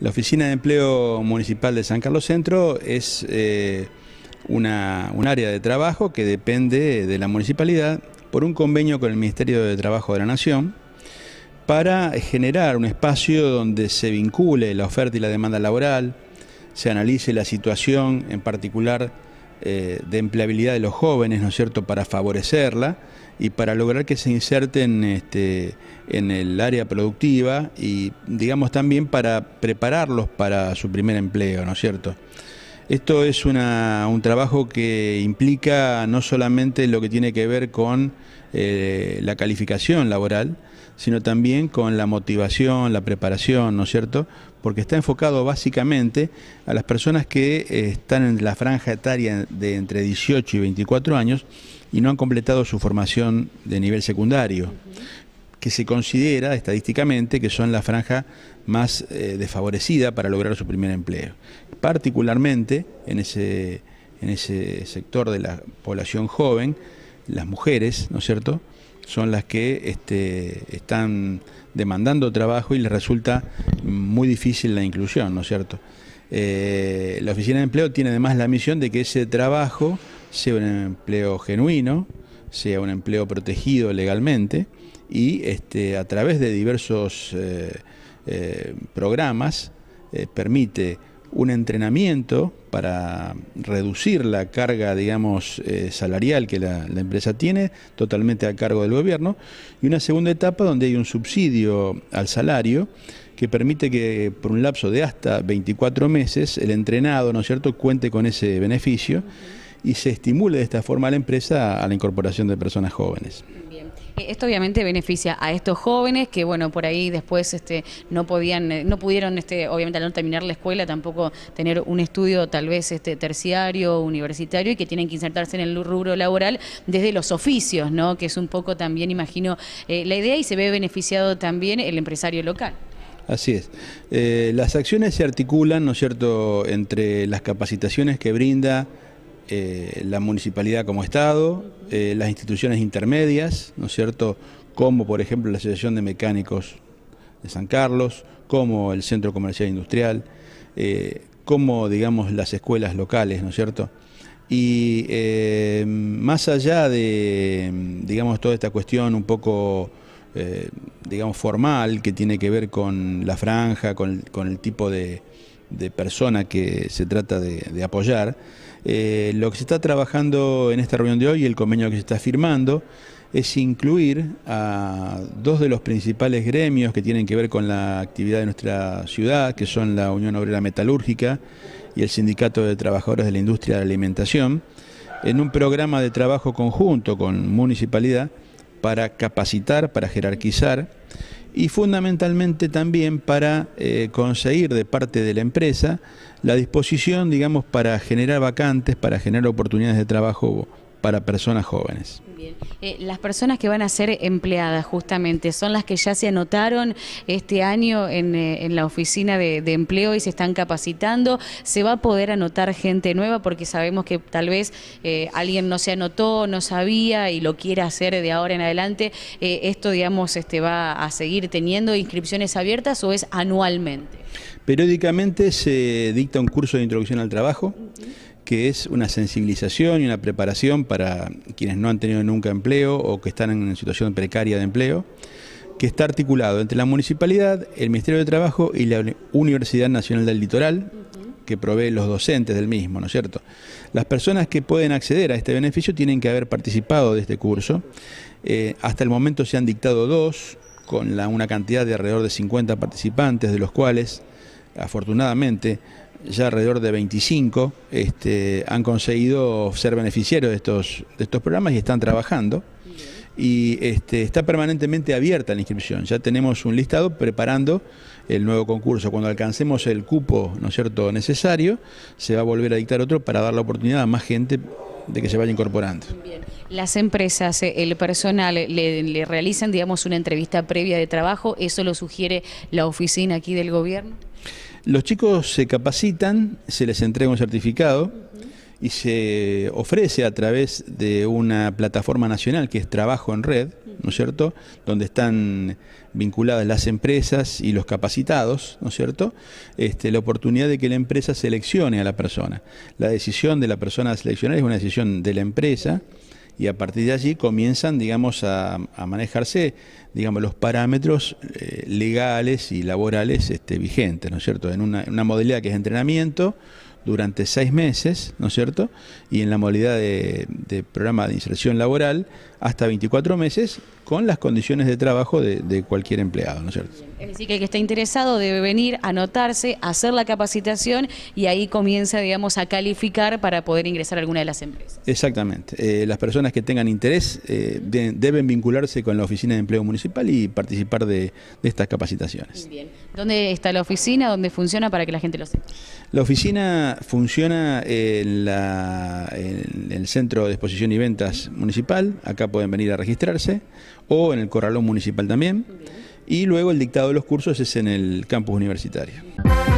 La Oficina de Empleo Municipal de San Carlos Centro es eh, una, un área de trabajo que depende de la municipalidad por un convenio con el Ministerio de Trabajo de la Nación para generar un espacio donde se vincule la oferta y la demanda laboral, se analice la situación en particular eh, de empleabilidad de los jóvenes, ¿no es cierto?, para favorecerla y para lograr que se inserten este, en el área productiva y, digamos, también para prepararlos para su primer empleo, ¿no es cierto? Esto es un trabajo que implica no solamente lo que tiene que ver con eh, la calificación laboral, sino también con la motivación, la preparación, ¿no es cierto?, porque está enfocado básicamente a las personas que eh, están en la franja etaria de entre 18 y 24 años y no han completado su formación de nivel secundario, que se considera estadísticamente que son la franja más eh, desfavorecida para lograr su primer empleo. Particularmente en en ese sector de la población joven, las mujeres, ¿no es cierto?, son las que este, están demandando trabajo y les resulta muy difícil la inclusión, ¿no es cierto? Eh, la Oficina de Empleo tiene además la misión de que ese trabajo sea un empleo genuino, sea un empleo protegido legalmente y este, a través de diversos eh, eh, programas permite un entrenamiento para reducir la carga, digamos, eh, salarial que la, empresa tiene, totalmente a cargo del gobierno, y una segunda etapa donde hay un subsidio al salario que permite que por un lapso de hasta 24 meses el entrenado, ¿no es cierto?, cuente con ese beneficio y se estimule de esta forma a la empresa a la incorporación de personas jóvenes. Eh, esto obviamente beneficia a estos jóvenes que, bueno, por ahí después este, no podían, eh, no pudieron, este, obviamente al no terminar la escuela, tampoco tener un estudio tal vez este, terciario, universitario, y que tienen que insertarse en el rubro laboral desde los oficios, ¿no? Que es un poco también, imagino, eh, la idea y se ve beneficiado también el empresario local. Así es. las acciones se articulan, ¿no es cierto?, entre las capacitaciones que brinda eh, la municipalidad como Estado, eh, las instituciones intermedias, ¿no es cierto?, como por ejemplo la Asociación de Mecánicos de San Carlos, como el Centro Comercial Industrial, eh, como digamos las escuelas locales, ¿no es cierto? Y más allá de, digamos, toda esta cuestión un poco, digamos, formal que tiene que ver con la franja, con el tipo de, de persona que se trata de, apoyar. Eh, lo que se está trabajando en esta reunión de hoy, y el convenio que se está firmando, es incluir a dos de los principales gremios que tienen que ver con la actividad de nuestra ciudad, que son la Unión Obrera Metalúrgica y el Sindicato de Trabajadores de la Industria de la Alimentación, en un programa de trabajo conjunto con municipalidad para capacitar, para jerarquizar y fundamentalmente también para eh, conseguir de parte de la empresa la disposición, digamos, para generar vacantes, para generar oportunidades de trabajo para personas jóvenes. Eh, las personas que van a ser empleadas justamente son las que ya se anotaron este año en, eh, la oficina de, empleo y se están capacitando. ¿Se va a poder anotar gente nueva? Porque sabemos que tal vez eh, alguien no se anotó, no sabía y lo quiere hacer de ahora en adelante. ¿Esto, digamos, este, va a seguir teniendo inscripciones abiertas o es anualmente? Periódicamente se dicta un curso de introducción al trabajo que es una sensibilización y una preparación para quienes no han tenido nunca empleo o que están en una situación precaria de empleo, que está articulado entre la municipalidad, el Ministerio de Trabajo y la Universidad Nacional del Litoral, que provee los docentes del mismo, ¿no es cierto? Las personas que pueden acceder a este beneficio tienen que haber participado de este curso. Eh, hasta el momento se han dictado dos, con la, una cantidad de alrededor de 50 participantes, de los cuales, afortunadamente, ya alrededor de 25, este, han conseguido ser beneficiarios de estos, de estos programas y están trabajando. Y este, está permanentemente abierta la inscripción. Ya tenemos un listado preparando el nuevo concurso. Cuando alcancemos el cupo, ¿no es cierto?, necesario, se va a volver a dictar otro para dar la oportunidad a más gente de que se vaya incorporando. Las empresas, eh, el personal, eh, le, le realizan, digamos, una entrevista previa de trabajo, ¿eso lo sugiere la oficina aquí del gobierno? Los chicos se capacitan, se les entrega un certificado y se ofrece a través de una plataforma nacional que es Trabajo en Red, ¿no es cierto? Donde están vinculadas las empresas y los capacitados, ¿no es cierto? Este, la oportunidad de que la empresa seleccione a la persona. La decisión de la persona a seleccionar es una decisión de la empresa y a partir de allí comienzan, digamos, a, manejarse, digamos, los parámetros eh, legales y laborales este, vigentes, ¿no es cierto? En una, en una modalidad que es entrenamiento, durante seis meses, ¿no es cierto? Y en la modalidad de, programa de inserción laboral, hasta 24 meses, con las condiciones de trabajo de, cualquier empleado, ¿no es cierto? Es decir, que el que está interesado debe venir, anotarse, hacer la capacitación y ahí comienza, digamos, a calificar para poder ingresar a alguna de las empresas. Exactamente. Eh, las personas que tengan interés eh, deben vincularse con la Oficina de Empleo Municipal y participar de, estas capacitaciones. Bien. ¿Dónde está la oficina? ¿Dónde funciona para que la gente lo sepa? La oficina funciona en, la, el Centro de Exposición y Ventas Municipal, acá pueden venir a registrarse, o en el Corralón Municipal también, y luego el dictado de los cursos es en el campus universitario.